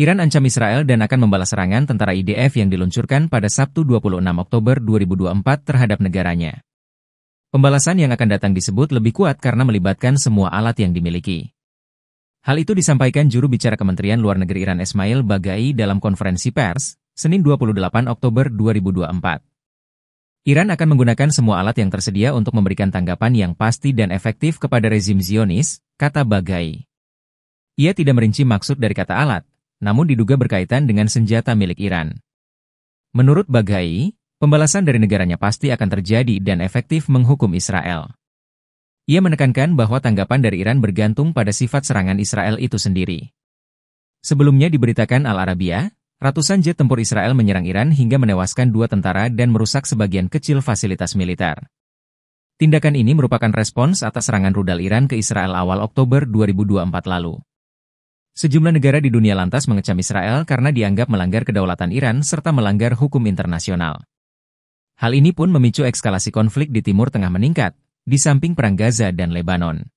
Iran ancam Israel dan akan membalas serangan tentara IDF yang diluncurkan pada Sabtu 26 Oktober 2024 terhadap negaranya. Pembalasan yang akan datang disebut lebih kuat karena melibatkan semua alat yang dimiliki. Hal itu disampaikan juru bicara Kementerian Luar Negeri Iran Ismail Bagai dalam konferensi pers, Senin 28 Oktober 2024. Iran akan menggunakan semua alat yang tersedia untuk memberikan tanggapan yang pasti dan efektif kepada rezim Zionis, kata Bagai. Ia tidak merinci maksud dari kata alat, namun diduga berkaitan dengan senjata milik Iran. Menurut Bagai, pembalasan dari negaranya pasti akan terjadi dan efektif menghukum Israel. Ia menekankan bahwa tanggapan dari Iran bergantung pada sifat serangan Israel itu sendiri. Sebelumnya diberitakan Al-Arabiya, ratusan jet tempur Israel menyerang Iran hingga menewaskan dua tentara dan merusak sebagian kecil fasilitas militer. Tindakan ini merupakan respons atas serangan rudal Iran ke Israel awal Oktober 2024 lalu. Sejumlah negara di dunia lantas mengecam Israel karena dianggap melanggar kedaulatan Iran serta melanggar hukum internasional. Hal ini pun memicu ekskalasi konflik di Timur Tengah meningkat, di samping perang Gaza dan Lebanon.